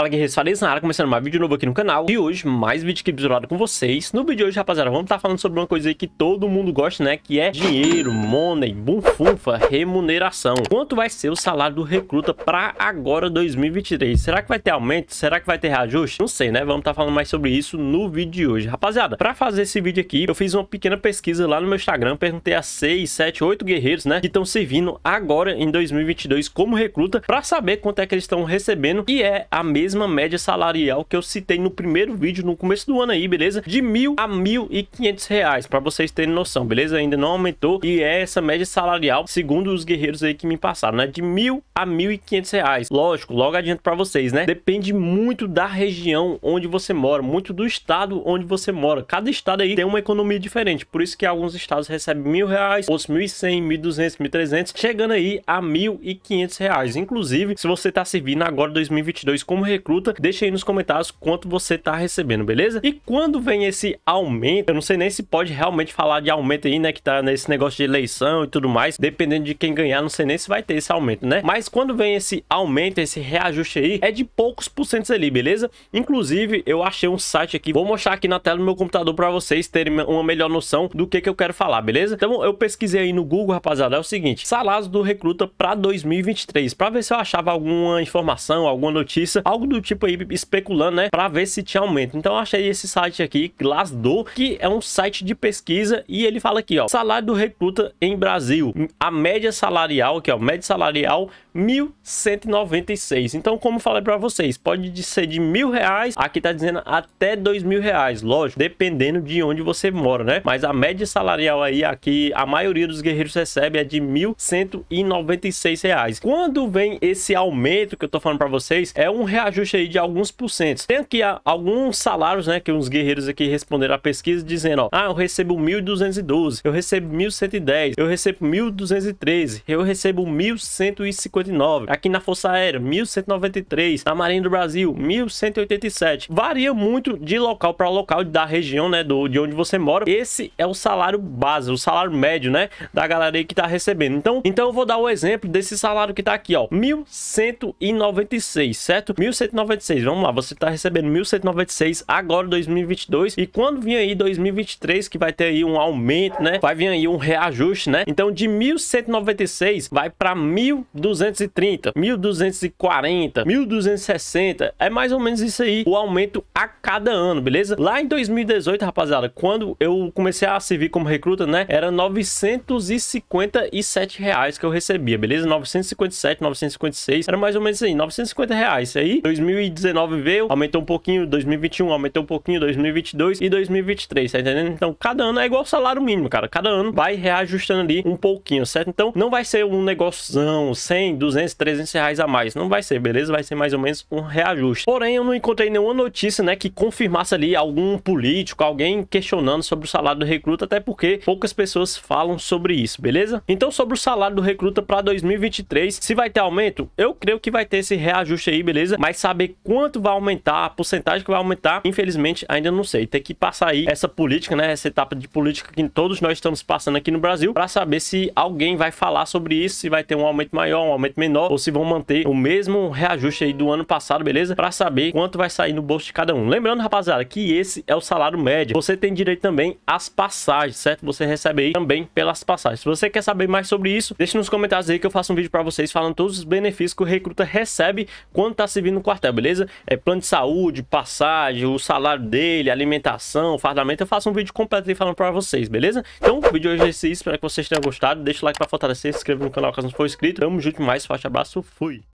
Fala guerreiros, falei na área, começando mais vídeo novo aqui no canal E hoje, mais vídeo aqui do com vocês No vídeo de hoje, rapaziada, vamos estar tá falando sobre uma coisa aí que todo mundo gosta, né Que é dinheiro, money, bufunfa, remuneração Quanto vai ser o salário do recruta pra agora 2023? Será que vai ter aumento? Será que vai ter reajuste? Não sei, né? Vamos estar tá falando mais sobre isso no vídeo de hoje Rapaziada, pra fazer esse vídeo aqui, eu fiz uma pequena pesquisa lá no meu Instagram Perguntei a 6, 7, 8 guerreiros, né? Que estão servindo agora em 2022 como recruta Pra saber quanto é que eles estão recebendo E é a mesma mesma média salarial que eu citei no primeiro vídeo, no começo do ano aí, beleza? De mil a mil e quinhentos reais, para vocês terem noção, beleza? Ainda não aumentou e é essa média salarial, segundo os guerreiros aí que me passaram, né? De mil a mil e quinhentos reais. Lógico, logo adianto para vocês, né? Depende muito da região onde você mora, muito do estado onde você mora. Cada estado aí tem uma economia diferente, por isso que alguns estados recebem mil reais, outros mil e cem, mil duzentos, mil trezentos, chegando aí a mil e quinhentos reais. Inclusive, se você tá servindo agora 2022 como recurso recruta, deixa aí nos comentários quanto você tá recebendo, beleza? E quando vem esse aumento, eu não sei nem se pode realmente falar de aumento aí, né, que tá nesse negócio de eleição e tudo mais, dependendo de quem ganhar, não sei nem se vai ter esse aumento, né? Mas quando vem esse aumento, esse reajuste aí, é de poucos porcentos ali, beleza? Inclusive, eu achei um site aqui, vou mostrar aqui na tela do meu computador para vocês terem uma melhor noção do que que eu quero falar, beleza? Então, eu pesquisei aí no Google, rapaziada, é o seguinte, salários do recruta para 2023, para ver se eu achava alguma informação, alguma notícia, algo algo do tipo aí especulando, né? Pra ver se tinha aumento. Então eu achei esse site aqui, Glassdoor, que é um site de pesquisa e ele fala aqui, ó, salário do recruta em Brasil, a média salarial, que é o médio salarial 1.196. Então, como falei para vocês, pode ser de mil reais, aqui tá dizendo até dois mil reais, lógico, dependendo de onde você mora, né? Mas a média salarial aí, aqui, a maioria dos guerreiros recebe é de mil cento e noventa e seis reais. Quando vem esse aumento que eu tô falando para vocês, é um reajuste reajuste aí de alguns porcentos. Tem aqui alguns salários, né, que uns guerreiros aqui responderam à pesquisa dizendo, ó, ah, eu recebo 1.212, eu recebo 1.110, eu recebo 1.213, eu recebo 1.159. Aqui na Força Aérea, 1.193, na Marinha do Brasil, 1.187. Varia muito de local para local da região, né, do de onde você mora. Esse é o salário base, o salário médio, né, da galera aí que tá recebendo. Então, então eu vou dar o exemplo desse salário que tá aqui, ó, 1.196, certo? 1.196. 1.196. Vamos lá, você tá recebendo 1.196 agora 2022 e quando vir aí 2023 que vai ter aí um aumento, né? Vai vir aí um reajuste, né? Então de 1.196 vai para 1.230, 1.240, 1.260. É mais ou menos isso aí, o aumento a cada ano, beleza? Lá em 2018, rapaziada, quando eu comecei a servir como recruta, né? Era 957 reais que eu recebia, beleza? 957, 956, era mais ou menos aí, 950 reais. Aí, 2019 veio, aumentou um pouquinho, 2021 aumentou um pouquinho, 2022 e 2023, tá entendendo? Então, cada ano é igual salário mínimo, cara. Cada ano vai reajustando ali um pouquinho, certo? Então, não vai ser um negóciozão, 100, 200, 300 reais a mais. Não vai ser, beleza? Vai ser mais ou menos um reajuste. Porém, eu não encontrei nenhuma notícia, né, que confirmasse ali algum político, alguém questionando sobre o salário do recruta, até porque poucas pessoas falam sobre isso, beleza? Então, sobre o salário do recruta para 2023, se vai ter aumento, eu creio que vai ter esse reajuste aí, beleza? Mas saber quanto vai aumentar, a porcentagem que vai aumentar, infelizmente ainda não sei. Tem que passar aí essa política, né? Essa etapa de política que todos nós estamos passando aqui no Brasil para saber se alguém vai falar sobre isso, se vai ter um aumento maior, um aumento menor, ou se vão manter o mesmo reajuste aí do ano passado, beleza? Para saber quanto vai sair no bolso de cada um. Lembrando, rapaziada, que esse é o salário médio. Você tem direito também às passagens, certo? Você recebe aí também pelas passagens. Se você quer saber mais sobre isso, deixe nos comentários aí que eu faço um vídeo para vocês falando todos os benefícios que o recruta recebe quando tá servindo quartel, é, beleza? É plano de saúde, passagem, o salário dele, alimentação, fardamento. Eu faço um vídeo completo aí falando pra vocês, beleza? Então, o vídeo de hoje é isso. Espero que vocês tenham gostado. Deixa o like pra fortalecer, se inscreva no canal caso não for inscrito. Tamo junto mais, forte abraço, fui!